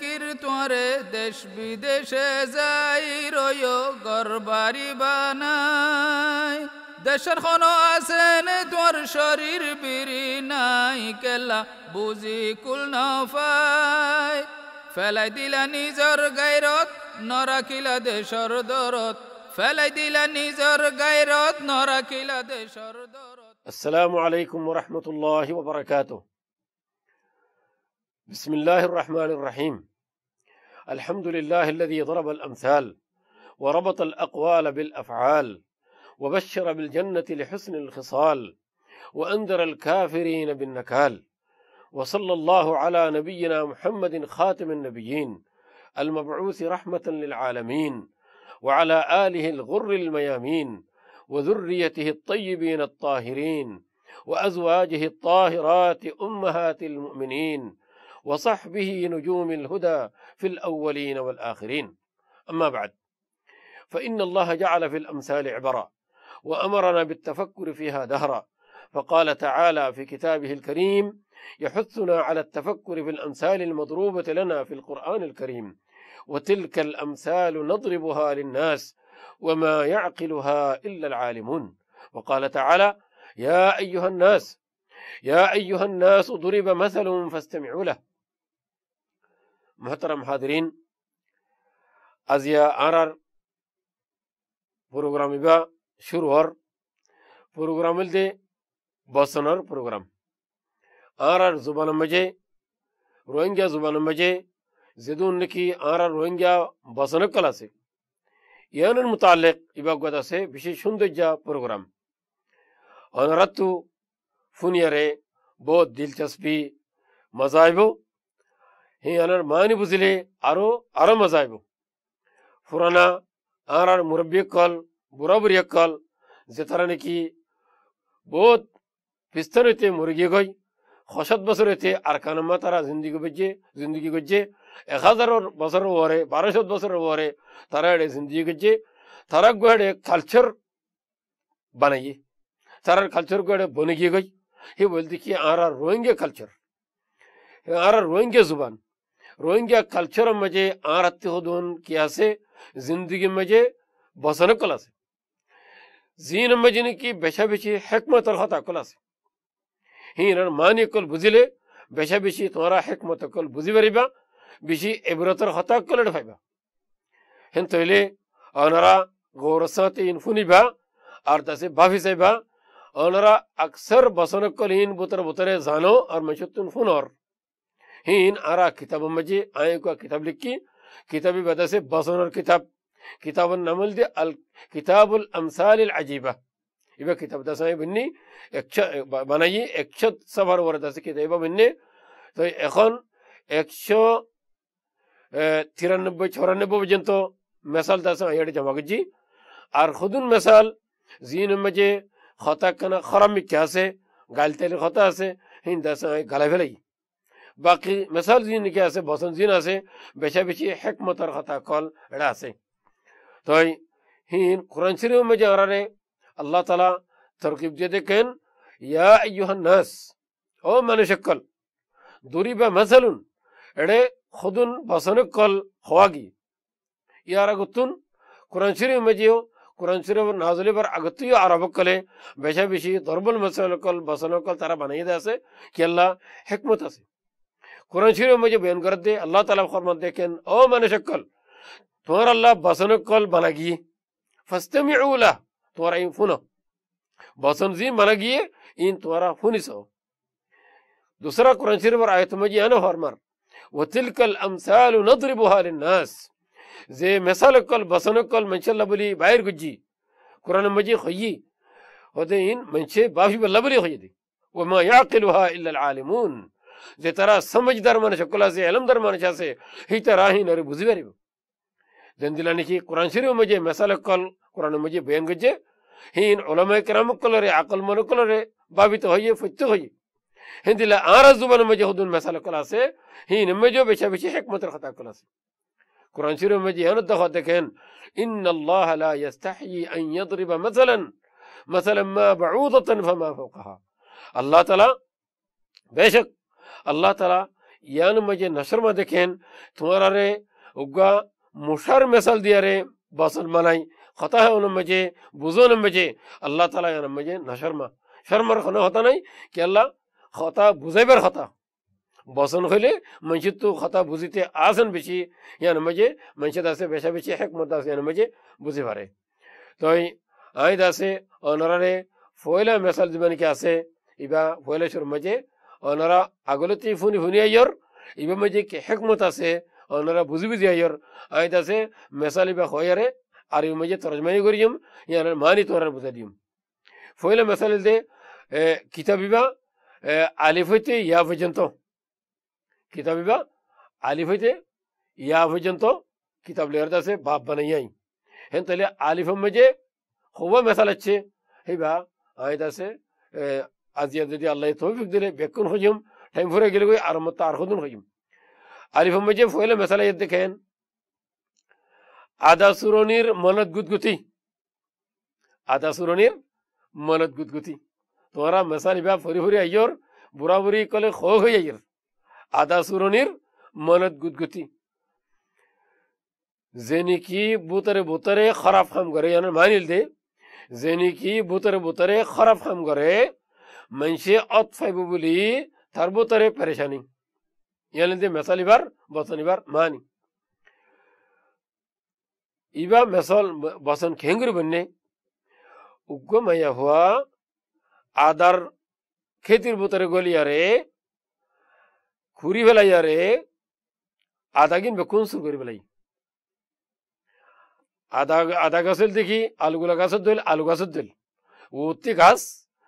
কীর্তরে দেশ বিদেশে যাই রয় গরবারি বানাই দেশের কোন আসেন তোর শরীর বিরি নাই কেলা বুঝি কুল নফাই ফেলাই দিলা নিজর গায়রত নরাখিলা দেশর দরত ফেলাই দিলা নিজর গায়রত নরাখিলা দেশর দরত আসসালামু আলাইকুম রহমতুল্লাহ بسم الله الرحمن الرحيم الحمد لله الذي ضرب الأمثال وربط الأقوال بالأفعال وبشر بالجنة لحسن الخصال وأنذر الكافرين بالنكال وصلى الله على نبينا محمد خاتم النبيين المبعوث رحمة للعالمين وعلى آله الغر الميامين وذريته الطيبين الطاهرين وأزواجه الطاهرات أمهات المؤمنين وصحبه نجوم الهدى في الأولين والآخرين أما بعد فإن الله جعل في الأمثال عبرا وأمرنا بالتفكر فيها دهرا فقال تعالى في كتابه الكريم يحثنا على التفكر في الأمثال المضروبة لنا في القرآن الكريم وتلك الأمثال نضربها للناس وما يعقلها إلا العالمون وقال تعالى يا أيها الناس يا أيها الناس ضرب مثل فاستمعوا له মোহতারাম হাদরিন আজিয়া আর প্রোগ্রাম ইবা শুরু হর প্রোগ্রাম দে বসনর প্রোগ্রাম আর আর জুবান মজে রোহিঙ্গা জুবান মজে জিদুন নাকি আর আর রোহিঙ্গা বসনক কলাসে ইয়ানের মোতালেক ইবাগত আছে বিশেষ সৌন্দর্য প্রোগ্রাম অনরাত্তু ফুনিয়ারে বহুত দিলচস্পি আইব সিহঁতৰ মানি বুজিলে আৰু আৰু মজা আহিব পুৰণা আন আৰু মুৰব্বীসকল বুঢ়া বুঢ়ীসকল যেতিয়া নেকি বহুত পিছৰতে মুৰ্গী গৈ বছৰ বছৰতে আৰু কানমা তাৰা জিন্দগী গজে জিন্দগী গজে এহাজাৰৰ বছৰৰ ওৱৰে বাৰশ বছৰৰ ওৱৰে তাৰা এডে জিন্দগী গজে তাৰাক গোহাড়ে কালচাৰ বনাই তাৰ কালচাৰ গোহাড়ে বনগী গৈ সি বল দেখি আৰ আৰু ৰোহিংগীয়া কালচাৰ আৰু ৰোহিংগীয়া জুবান روہنگیا کلچر مجھے آن رتی ہو دون کیا سے زندگی مجھے بسن کلا سے زین مجھے کی بیشا بیشی حکمت الخطا کلا سے ہی رن مانی کل بزی لے بیشا بیشی تمہارا حکمت کل بزی بری با بیشی عبرتر خطا کل اڈفائی با ہن تو لے آنرا غورسات انفونی با آردہ سے بافی سے با آنرا اکثر بسن کل ہین بطر بطر زانو اور مشتن فون اور ہین ارا کتاب مجی آئیں کو کتاب لکھی کتابی بدا سے بسن اور کتاب کتاب النمل دے ال... کتاب الامثال العجیبہ یہ کتاب دا سائیں بننی اکشا بنائی اکشا سفر ورد سے کتاب بننی تو اخن اکشا تیرن نبو چورن نبو بجن تو مثال دا سائیں یہ جمع جی اور خودن مثال زین مجی خطا کنا خرم کیا سے گالتے لی خطا سے ہن دا سائیں گلا بھی لئی باقی مثال زین کیا سے بوسن زین سے بچہ بچی حکمت اور خطا کال اڑا سے تو ہین قرآن شریف میں جگہ رہے اللہ تعالیٰ ترقیب دے دے کہن یا ایوہ الناس او من شکل دوری بے مثل اڑے خودن بسن کل خواگی یا رگتن قرآن شریف میں جیو قرآن شریف نازلی پر اگتی عرب کلے بیشہ بیشی ضرب المثل کل بسن کل ترہ بنائی دے سے کہ اللہ حکمت سے قرآن شروع مجھے जो کر دے اللہ تعالیٰ फरमाते हैं ओ मन शक्ल तुम्हारा अल्लाह बसन कल बनागी फस्तम उला तुम्हारा इन फुन बसन जी बनागी इन तुम्हारा फुन सो سو دوسرا قرآن شروع आयत آیت مجھے انا ना फरमार وتلك الأمثال نضربها للناس زی مثال کل بسن کل من شاء بلی باير قرآن مجيد خيي هذين من شاء بافي بلی خیی دی وما يعقلها إلا العالمون जेतिरा समझदार माना शकुलासीं अलमदार माना छासीं ही त राह ई न बुझी वियो जंदिलानी खे क़ुर शरीफ़ मुंहिंजे मसाल कल क़ुर मुंहिंजे बयान कजे हीअं उलम कराम कल रे अकल मन कल रे बाबी त होइए फुच होइए हिन लाइ आरा ज़ुबान मुंहिंजे हुदुनि मसाल कलासीं हीअं मुंहिंजो बेशा बेशे हिकमत ख़ता कलासीं क़ुर शरीफ़ मुंहिंजी हर दफ़ा देखनि इन अलाह ला यस्तही ऐं यदरिब मसलन مثلا ما بعوضة فما فوقها الله تعالى بيشك اللہ تعالیٰ یان مجھے نشر میں دیکھیں تمہارا رے اگا مشر مثل دیا رے باسن ملائی خطا ہے انہوں مجھے بزو نے مجھے اللہ تعالیٰ یان مجھے نشر میں شرم خنا ہوتا نہیں کہ اللہ خطا بزے بر خطا باسن خلے منشد تو خطا بزیتے آسن بچی یعنی مجھے منشد آسے بیشا بچی حکمت آسے یعنی مجھے بزی بھارے تو آئی دا سے اور نرارے فویلہ مثال زمانی کے آسے ایبا فویلہ شروع مجھے ওনারা আগলতে ফুনি ফুনি আইয়র ইবামে যে হেকমত আছে ওনারা বুঝি বুঝি আইয়র আইত আছে মেসালি বা হয়ারে আর ইবামে যে তরজমানি করিম ইয়ানার মানি তোরার বুঝা দিম ফইলে মেসালি দে কিতাবিবা আলিফ হইতে ইয়া পর্যন্ত কিতাবিবা আলিফ হইতে ইয়া পর্যন্ত কিতাব লেখার আছে বাপ বানাইয়াই হেন তাহলে আলিফ মেজে হবা মেসাল আছে হেবা আইত আছে আজিয়ে যদি আল্লাহ তহফিক দিলে বেগ কোন খুঁজিম টাইম ফুৰে গেলি গৈ আৰামত আৰু সোধোন খুঁজিম আৰিফ মাজে ফুৰিলে মেচালে ইয়াত দেখেন আদা চুৰণিৰ মনত গুটগুটি আদা চুৰণিৰ মনত গুটগুটি তোমাৰ মেচালি বা ফুৰি ফুৰি আহিয়ৰ বুঢ়া বুঢ়ী ক'লে সহ হৈ আহিৰ আদা চুৰণিৰ মনত গুটগুটি যে নেকি বুটৰে বুটৰে খৰাপ কাম কৰে মানিল দে যে বুটৰে বুটৰে খৰাপ কাম মানুষে অত ফাইব বলি তার বোতরে পরেশানি ইয়ালে দিয়ে মেসাল এবার বসন এবার মানি ইবা মেসল বসন খেঙ্গুরি বন্যে উগ্র মাইয়া হওয়া আদার খেতির বোতরে গলিয়ারে খুরি ফেলাইয়ারে আদা কিন বেকুন শুরু করে ফেলাই আদা আদা গাছ দেখি আলুগুলা গাছত দিল আলু গাছত দিল ওতি গাছ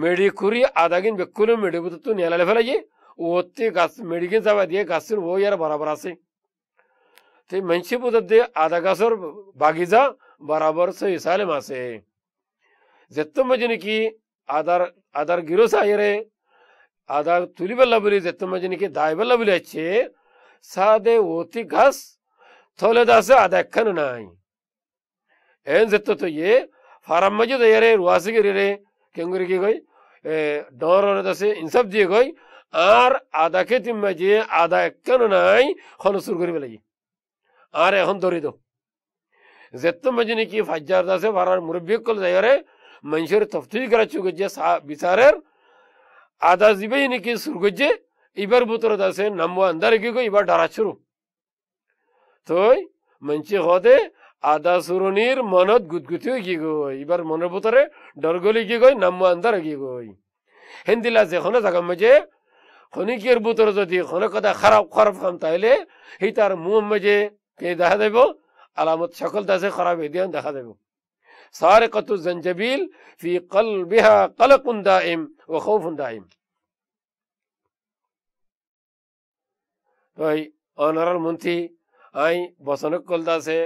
মেডি মেডি গাছ ಮೆಡಿಕುರಿ ಅದಾಗಿನ್ ಬೆಕ್ಕುಲು ಮೆಡಿಗುತ್ತಿತ್ತು ನೆಲಲೆ ಫಲಗಿ ಒತ್ತಿ ಗಸ್ ಮೆಡಿಗಿನ ಸವಾದಿಗೆ ಗಸ್ಸಿನ ಹೋಗ್ಯಾರ ಬರಾಬರಾಸಿ ತಿ ಮನ್ಷಿ ಬುದದ್ದೆ ಅದ ಗಸರ್ ಬಾಗಿಜ ಬರಾಬರ್ ಸಹಿ ಸಾಲೆ ಮಾಸೆ ಜೆತ್ತಂಬ ಜನಕಿ ಅದರ್ ಅದರ್ ಗಿರು ಸಾಯಿರೆ ಅದ ತುಲಿಬೆಲ್ಲ ಬುಲಿ ಜೆತ್ತಂಬ ಜನಕಿ ದಾಯಿಬೆಲ್ಲ ಬುಲಿ ಹಚ್ಚಿ ಸಾದೆ ಓತಿ ಗಸ್ ತೊಲೆದಾಸ ಅದ ಎಕ್ಕನು ನಾಯಿ ಏನ್ ಜೆತ್ತತ್ತು ಏ ಫರಮ್ಮಜು ದಯರೆ ರುವಾಸಿಗಿರಿರೆ করে কি কই ডর আছে ইনসাফ দিয়ে কই আর আদাকে তিম্মা যে আদা কেন নাই খনসুর করিবে লাগি আর এখন ধরি দো যেত মাঝে নাকি ফাজার আছে ভাড়ার মুরব্বী কল জায়গারে মানুষের তফতি করা যে বিচারের আদা জিবে নাকি সুর করছে এবার বুতর আছে নাম্বা আন্দারে কি কই এবার ডারা শুরু তো মঞ্চে হতে আদা চুৰণীৰ মনত গুটগুটি কি গৈ এইবাৰ মনৰ বুটৰে ডৰগলি কি গৈ নাম আন্ধাৰ কি গৈ হেন্দিলা যে শুনে জাগাম মাজে খনিকীয়াৰ বুটৰ যদি শনকতা খাৰাপ খৰাপ কাম তাহিলে সি তাৰ মুহ মাজে কেই দেখা যাব আলামত চকল তাছে খৰাপ এদিয়ান দেখা দিব চাৰ কতো জঞ্জাবিল ফি কল বিহা কল কুন্দা এম ও ফুন্দা এম তই অনাৰ মন্ত্ৰী আই বচনক কল দাসে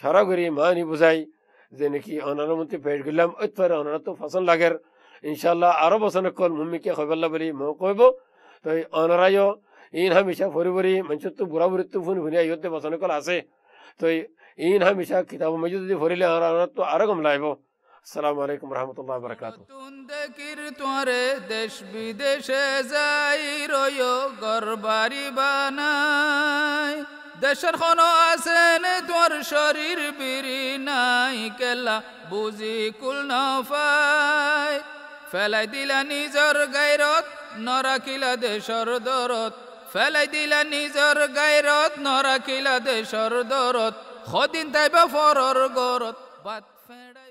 সারা করি মানি বুঝাই যে নাকি অনার মধ্যে পেট গেলাম ওইতফারে অনারা তো ফসল লাগের ইনশাল্লাহ আরো বছর কল মুমিকে হইবাল্লা বলি মো কইব তো অনারাইও ইন হামিশা ফরি ভরি মানুষের তো বুড়া বুড়ি তো ফুন ফুনি আইতে বছর কল আছে তো ইন হামিশা কিতাব মজুদ যদি ভরিলে অনারা তো আরো কম লাগবো আসসালামু আলাইকুম রহমতুল্লাহ বরকাত তোরে দেশ বিদেশে যাই রয় গরবারি বানায় দেশের খন আসেন তোর শরীর বিরি নাই কেলা বুঝি কুল নফাই ফেলাই দিলা নিজর গায়রত নরাখিলা দেশর দরত ফেলাই দিলা নিজর গায়রত নরাখিলা দেশর দরত খদিন তাইবা ফরর গরত বাত ফেড়াই